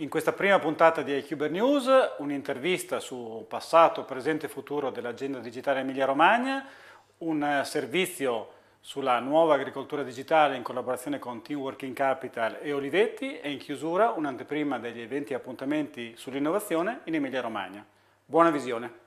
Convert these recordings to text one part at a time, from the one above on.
In questa prima puntata di iCuber News, un'intervista su passato, presente e futuro dell'agenda digitale Emilia-Romagna, un eh, servizio sulla nuova agricoltura digitale in collaborazione con Team Working Capital e Olivetti e in chiusura un'anteprima degli eventi e appuntamenti sull'innovazione in Emilia-Romagna. Buona visione!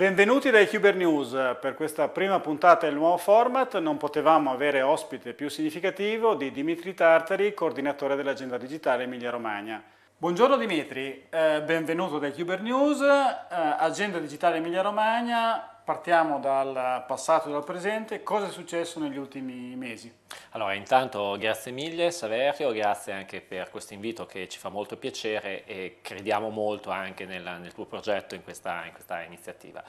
Benvenuti dai Cuber News, per questa prima puntata del nuovo format non potevamo avere ospite più significativo di Dimitri Tartari, coordinatore dell'agenda digitale Emilia Romagna. Buongiorno Dimitri, eh, benvenuto dai Cuber News, eh, agenda digitale Emilia Romagna, partiamo dal passato e dal presente, cosa è successo negli ultimi mesi? Allora, intanto grazie mille Saverio, grazie anche per questo invito che ci fa molto piacere e crediamo molto anche nella, nel tuo progetto in questa, in questa iniziativa.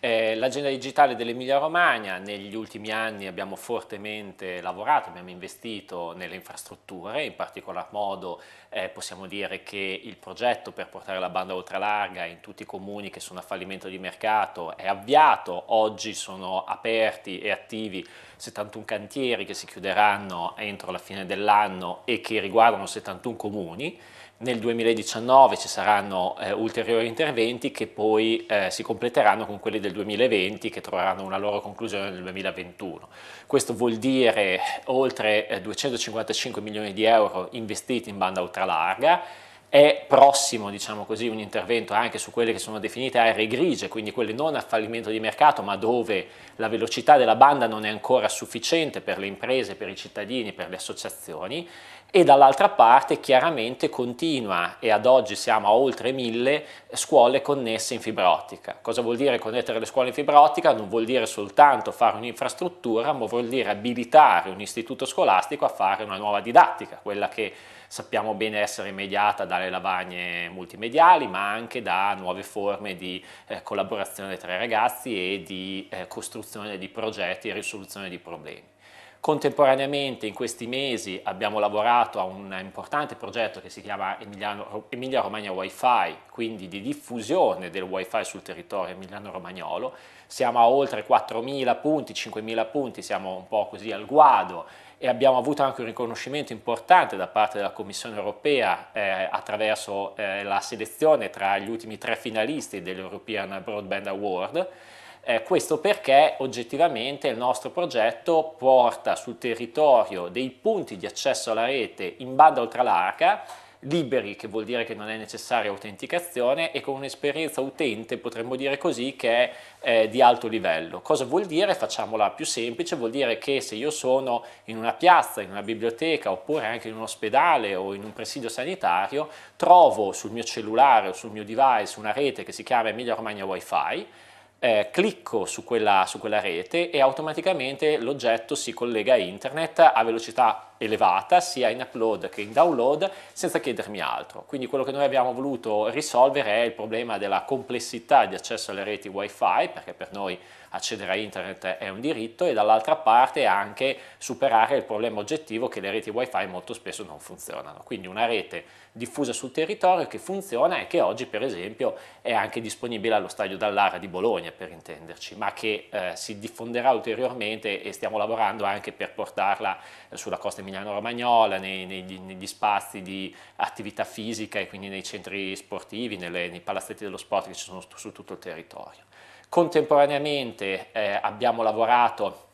Eh, L'agenda digitale dell'Emilia Romagna, negli ultimi anni abbiamo fortemente lavorato, abbiamo investito nelle infrastrutture, in particolar modo eh, possiamo dire che il progetto per portare la banda ultralarga in tutti i comuni che sono a fallimento di mercato è avviato, passato, oggi sono aperti e attivi 71 cantieri che si chiuderanno entro la fine dell'anno e che riguardano 71 comuni. Nel 2019 ci saranno eh, ulteriori interventi che poi eh, si completeranno con quelli del 2020 che troveranno una loro conclusione nel 2021. Questo vuol dire oltre eh, 255 milioni di euro investiti in banda ultralarga è prossimo, diciamo così, un intervento anche su quelle che sono definite aree grigie, quindi quelle non a fallimento di mercato, ma dove la velocità della banda non è ancora sufficiente per le imprese, per i cittadini, per le associazioni, e dall'altra parte chiaramente continua, e ad oggi siamo a oltre mille, scuole connesse in fibra ottica. Cosa vuol dire connettere le scuole in fibra ottica? Non vuol dire soltanto fare un'infrastruttura, ma vuol dire abilitare un istituto scolastico a fare una nuova didattica, quella che sappiamo bene essere mediata dalle lavagne multimediali, ma anche da nuove forme di eh, collaborazione tra i ragazzi e di eh, costruzione di progetti e risoluzione di problemi. Contemporaneamente in questi mesi abbiamo lavorato a un importante progetto che si chiama Emilia Romagna Wi-Fi, quindi di diffusione del Wi-Fi sul territorio emiliano romagnolo. Siamo a oltre 4.000 punti, 5.000 punti, siamo un po' così al guado e abbiamo avuto anche un riconoscimento importante da parte della Commissione europea eh, attraverso eh, la selezione tra gli ultimi tre finalisti dell'European Broadband Award. Eh, questo perché oggettivamente il nostro progetto porta sul territorio dei punti di accesso alla rete in banda ultralarga liberi, che vuol dire che non è necessaria autenticazione, e con un'esperienza utente, potremmo dire così, che è eh, di alto livello. Cosa vuol dire? Facciamola più semplice, vuol dire che se io sono in una piazza, in una biblioteca, oppure anche in un ospedale o in un presidio sanitario, trovo sul mio cellulare o sul mio device una rete che si chiama Emilia Romagna Wi-Fi, eh, clicco su quella, su quella rete e automaticamente l'oggetto si collega a internet a velocità elevata sia in upload che in download senza chiedermi altro. Quindi quello che noi abbiamo voluto risolvere è il problema della complessità di accesso alle reti wifi perché per noi accedere a internet è un diritto e dall'altra parte anche superare il problema oggettivo che le reti wifi molto spesso non funzionano. Quindi una rete diffusa sul territorio che funziona e che oggi per esempio è anche disponibile allo stadio Dallara di Bologna per intenderci, ma che eh, si diffonderà ulteriormente e stiamo lavorando anche per portarla eh, sulla costa Milano-Romagnola, nei, nei, negli spazi di attività fisica e quindi nei centri sportivi, nelle, nei palazzetti dello sport che ci sono su tutto il territorio. Contemporaneamente eh, abbiamo lavorato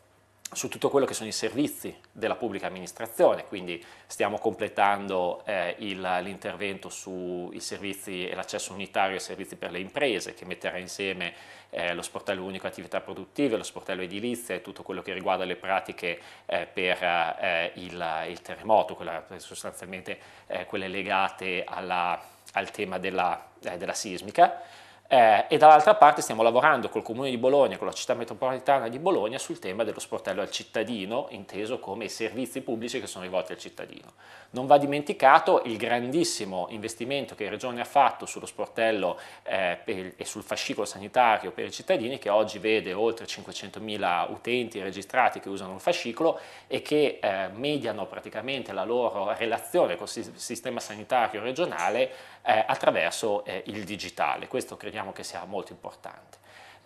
su tutto quello che sono i servizi della pubblica amministrazione, quindi stiamo completando eh, il, l'intervento sui servizi e l'accesso unitario ai servizi per le imprese che metterà insieme eh, lo sportello unico attività produttive, lo sportello edilizia e tutto quello che riguarda le pratiche eh, per eh, il, il, terremoto, quella, sostanzialmente eh, quelle legate alla, al tema della, eh, della sismica eh, e dall'altra parte stiamo lavorando col Comune di Bologna, con la città metropolitana di Bologna, sul tema dello sportello al cittadino, inteso come i servizi pubblici che sono rivolti al cittadino. Non va dimenticato il grandissimo investimento che la Regione ha fatto sullo sportello eh, per, e sul fascicolo sanitario per i cittadini, che oggi vede oltre 500.000 utenti registrati che usano il fascicolo e che eh, mediano praticamente la loro relazione col sistema sanitario regionale eh, attraverso eh, il digitale. Questo crediamo che sia molto importante.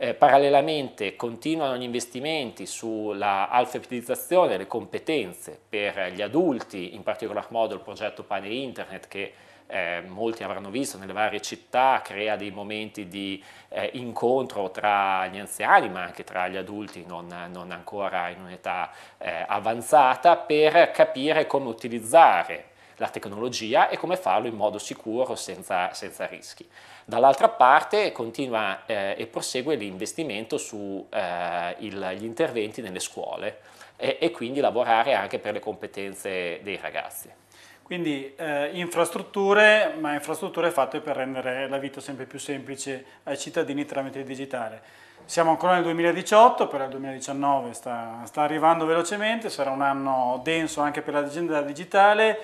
Eh, parallelamente continuano gli investimenti sulla alfabetizzazione delle competenze per gli adulti, in particolar modo il progetto Pane Internet che eh, molti avranno visto nelle varie città, crea dei momenti di eh, incontro tra gli anziani ma anche tra gli adulti non, non ancora in un'età eh, avanzata per capire come utilizzare la tecnologia e come farlo in modo sicuro senza, senza rischi. Dall'altra parte continua eh, e prosegue l'investimento sugli eh, interventi nelle scuole e, e quindi lavorare anche per le competenze dei ragazzi. Quindi eh, infrastrutture, ma infrastrutture fatte per rendere la vita sempre più semplice ai cittadini tramite il digitale. Siamo ancora nel 2018, però il 2019 sta, sta arrivando velocemente, sarà un anno denso anche per l'agenda digitale.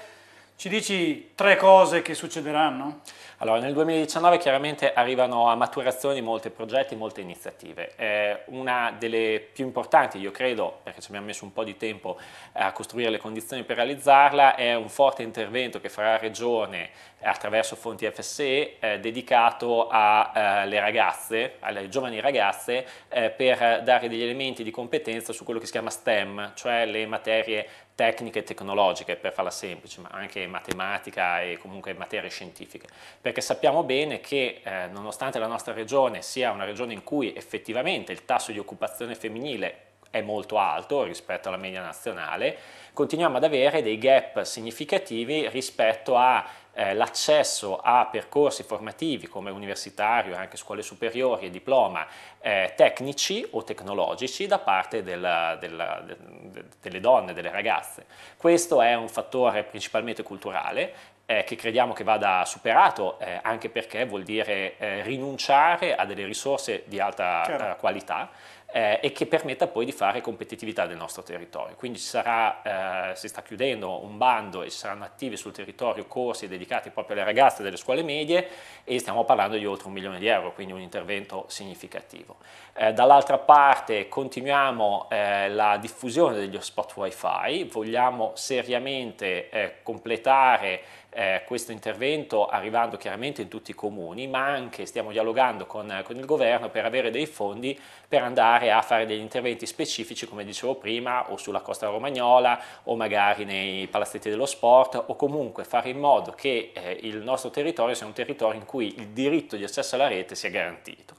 Ci dici tre cose che succederanno? Allora, nel 2019 chiaramente arrivano a maturazione molti progetti, molte iniziative. Eh, una delle più importanti, io credo, perché ci abbiamo messo un po' di tempo a costruire le condizioni per realizzarla, è un forte intervento che farà Regione attraverso fonti FSE eh, dedicato alle eh, ragazze, alle giovani ragazze, eh, per dare degli elementi di competenza su quello che si chiama STEM, cioè le materie tecniche e tecnologiche, per farla semplice, ma anche matematica e comunque materie scientifiche, perché sappiamo bene che eh, nonostante la nostra regione sia una regione in cui effettivamente il tasso di occupazione femminile è molto alto rispetto alla media nazionale, continuiamo ad avere dei gap significativi rispetto a eh, l'accesso a percorsi formativi come universitario, anche scuole superiori e diploma eh, tecnici o tecnologici da parte della, della, de, delle donne, delle ragazze. Questo è un fattore principalmente culturale eh, che crediamo che vada superato, eh, anche perché vuol dire eh, rinunciare a delle risorse di alta eh, qualità eh, e che permetta poi di fare competitività del nostro territorio. Quindi sarà, eh, si sta chiudendo un bando e saranno attivi sul territorio corsi dedicati proprio alle ragazze delle scuole medie e stiamo parlando di oltre un milione di euro, quindi un intervento significativo. Eh, dall'altra parte continuiamo eh, la diffusione degli hotspot wifi, vogliamo seriamente eh, completare eh, questo intervento arrivando chiaramente in tutti i comuni, ma anche stiamo dialogando con, con, il governo per avere dei fondi per andare a fare degli interventi specifici, come dicevo prima, o sulla costa romagnola o magari nei palazzetti dello sport o comunque fare in modo che eh, il nostro territorio sia un territorio in cui il diritto di accesso alla rete sia garantito.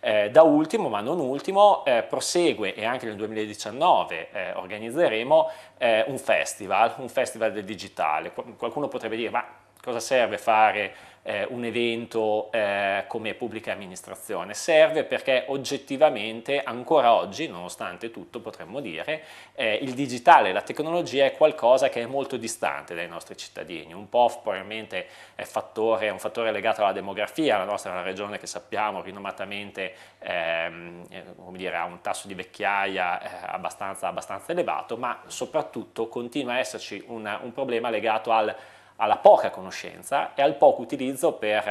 Eh, da ultimo, ma non ultimo, eh, prosegue e anche nel 2019 eh, organizzeremo eh, un festival, un festival del digitale. Qualcuno potrebbe dire, ma cosa serve fare eh, un evento eh, come pubblica amministrazione, serve perché oggettivamente ancora oggi, nonostante tutto potremmo dire, eh, il digitale, la tecnologia è qualcosa che è molto distante dai nostri cittadini, un po' probabilmente è, fattore, è un fattore legato alla demografia, la nostra è una regione che sappiamo rinomatamente ehm, eh, dire, ha un tasso di vecchiaia eh, abbastanza, abbastanza, elevato, ma soprattutto continua a esserci una, un problema legato al alla poca conoscenza e al poco utilizzo per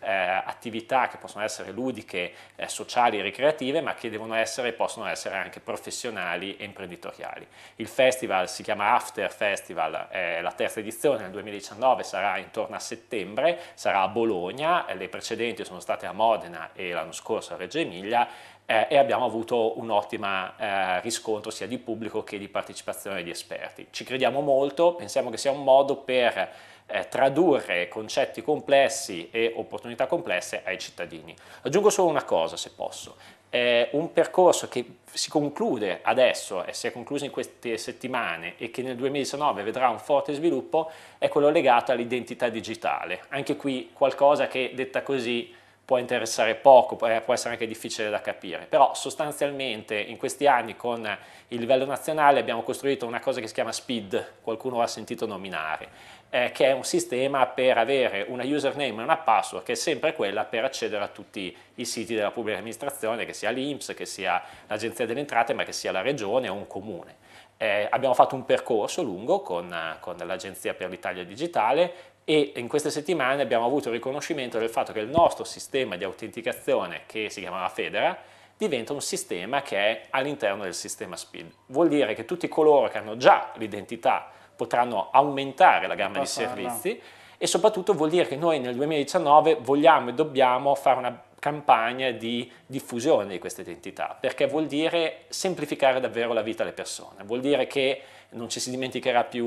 eh, attività che possono essere ludiche, eh, sociali e ricreative, ma che devono essere e possono essere anche professionali e imprenditoriali. Il festival si chiama After Festival, è la terza edizione nel 2019, sarà intorno a settembre, sarà a Bologna, eh, le precedenti sono state a Modena e l'anno scorso a Reggio Emilia. Eh, e abbiamo avuto un ottimo eh, riscontro sia di pubblico che di partecipazione di esperti. Ci crediamo molto, pensiamo che sia un modo per eh, tradurre concetti complessi e opportunità complesse ai cittadini. Aggiungo solo una cosa, se posso. Eh, un percorso che si conclude adesso e si è concluso in queste settimane e che nel 2019 vedrà un forte sviluppo è quello legato all'identità digitale. Anche qui qualcosa che detta così può interessare poco, può essere anche difficile da capire, però sostanzialmente in questi anni con il livello nazionale abbiamo costruito una cosa che si chiama SPID, qualcuno l'ha sentito nominare, eh, che è un sistema per avere una username e una password che è sempre quella per accedere a tutti i siti della pubblica amministrazione, che sia l'INPS, che sia l'Agenzia delle Entrate, ma che sia la regione o un comune. Eh, abbiamo fatto un percorso lungo con, con l'Agenzia per l'Italia Digitale e in queste settimane abbiamo avuto il riconoscimento del fatto che il nostro sistema di autenticazione, che si chiamava Federa, diventa un sistema che è all'interno del sistema SPID. Vuol dire che tutti coloro che hanno già l'identità potranno aumentare la gamma di servizi e soprattutto vuol dire che noi nel 2019 vogliamo e dobbiamo fare una campagna di diffusione di questa identità, perché vuol dire semplificare davvero la vita alle persone, vuol dire che non ci si dimenticherà più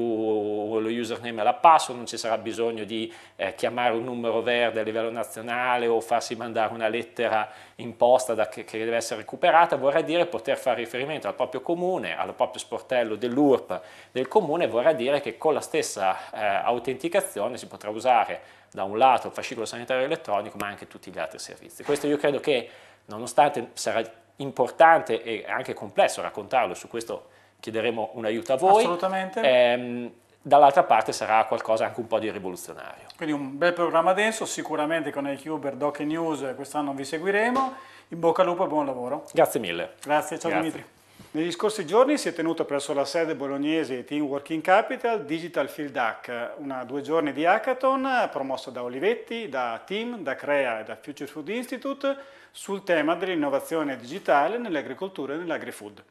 lo username e la password, non ci sarà bisogno di eh, chiamare un numero verde a livello nazionale o farsi mandare una lettera in posta da, che, che, deve essere recuperata, vorrà dire poter fare riferimento al proprio comune, al proprio sportello dell'URP del comune, vorrà dire che con la stessa eh, autenticazione si potrà usare da un lato il fascicolo sanitario elettronico ma anche tutti gli altri servizi. Questo io credo che nonostante sarà importante e anche complesso raccontarlo, su questo chiederemo un aiuto a voi. Assolutamente. Ehm, dall'altra parte sarà qualcosa anche un po' di rivoluzionario. Quindi un bel programma adesso, sicuramente con iCuber, Doc e News eh, quest'anno vi seguiremo. In bocca al lupo e buon lavoro. Grazie mille. Grazie, ciao Grazie. Dimitri. Negli scorsi giorni si è tenuto presso la sede bolognese Team Working Capital Digital Field Hack, una due giorni di hackathon promossa da Olivetti, da Team, da Crea e da Future Food Institute sul tema dell'innovazione digitale nell'agricoltura e nell'agrifood.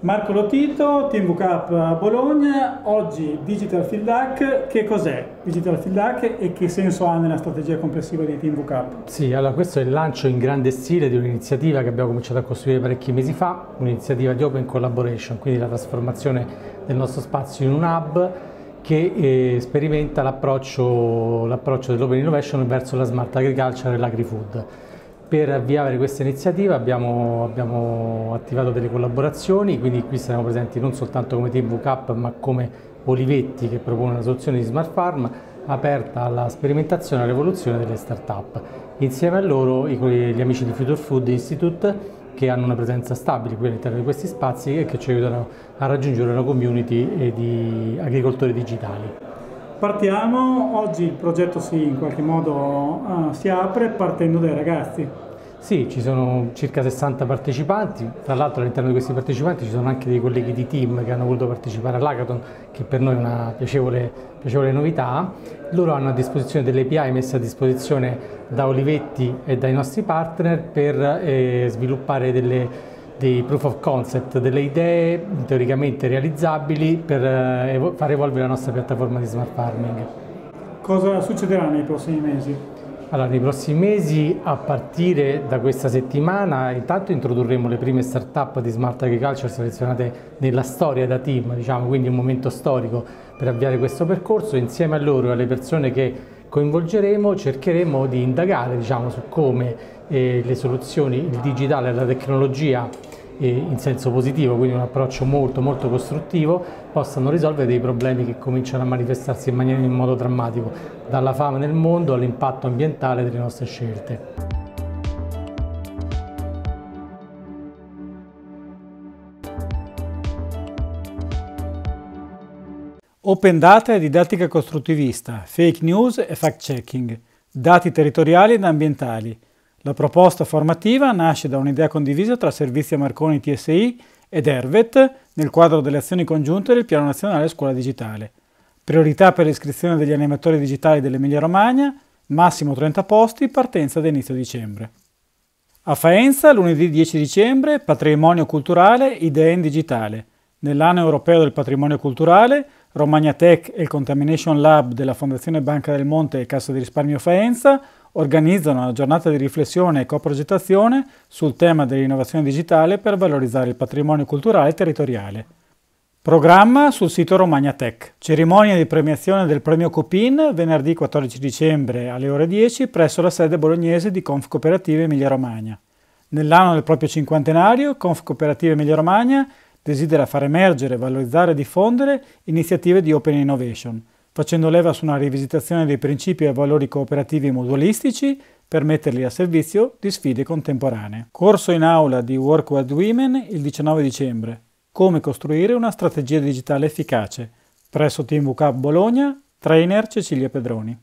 Marco Lotito, TMV Cup Bologna, oggi Digital Field Hack, che cos'è Digital Field Hack e che senso ha nella strategia complessiva di TMV Cup? Sì, allora questo è il lancio in grande stile di un'iniziativa che abbiamo cominciato a costruire parecchi mesi fa, un'iniziativa di Open Collaboration, quindi la trasformazione del nostro spazio in un hub che eh, sperimenta l'approccio dell'Open Innovation verso la Smart Agriculture e l'Agri-Food. Per avviare questa iniziativa abbiamo, abbiamo, attivato delle collaborazioni, quindi qui saremo presenti non soltanto come Team VCAP ma come Olivetti che propone una soluzione di Smart Farm aperta alla sperimentazione e all'evoluzione delle start-up. Insieme a loro gli amici di Future Food Institute che hanno una presenza stabile qui all'interno di questi spazi e che ci aiutano a raggiungere una community eh, di agricoltori digitali. Partiamo, oggi il progetto si, in qualche modo uh, si apre partendo dai ragazzi. Sì, ci sono circa 60 partecipanti, tra l'altro all'interno di questi partecipanti ci sono anche dei colleghi di team che hanno voluto partecipare all'Hackathon, che per noi è una piacevole, piacevole novità. Loro hanno a disposizione delle API messe a disposizione da Olivetti e dai nostri partner per eh, sviluppare delle dei proof of concept, delle idee teoricamente realizzabili per eh, far evolvere la nostra piattaforma di smart farming. Cosa succederà nei prossimi mesi? Allora, nei prossimi mesi, a partire da questa settimana, intanto introdurremo le prime start-up di Smart Agriculture selezionate nella storia da team, diciamo, quindi un momento storico per avviare questo percorso. Insieme a loro e alle persone che coinvolgeremo, cercheremo di indagare diciamo, su come eh, le soluzioni, il digitale e la tecnologia eh, in senso positivo, quindi un approccio molto, molto costruttivo, possano risolvere dei problemi che cominciano a manifestarsi in, maniera, in modo drammatico, dalla fame nel mondo all'impatto ambientale delle nostre scelte. Open data e didattica costruttivista, fake news e fact checking, dati territoriali ed ambientali. La proposta formativa nasce da un'idea condivisa tra Servizi Marconi TSI ed Ervet nel quadro delle azioni congiunte del Piano Nazionale Scuola Digitale. Priorità per l'iscrizione degli animatori digitali dell'Emilia Romagna, massimo 30 posti, partenza ad inizio dicembre. A Faenza, lunedì 10 dicembre, patrimonio culturale, idee in digitale. Nell'anno europeo del patrimonio culturale, Romagna Tech e il Contamination Lab della Fondazione Banca del Monte e Cassa di Risparmio Faenza organizzano una giornata di riflessione e coprogettazione sul tema dell'innovazione digitale per valorizzare il patrimonio culturale e territoriale. Programma sul sito Romagna Tech. Cerimonia di premiazione del premio Copin venerdì 14 dicembre alle ore 10 presso la sede bolognese di Conf Confcooperative Emilia Romagna. Nell'anno del proprio cinquantenario, Conf Confcooperative Emilia Romagna desidera far emergere, valorizzare e diffondere iniziative di open innovation, facendo leva su una rivisitazione dei principi e valori cooperativi mutualistici per metterli a servizio di sfide contemporanee. Corso in aula di Work with Women il 19 dicembre. Come costruire una strategia digitale efficace presso Team TeamWK Bologna, trainer Cecilia Pedroni.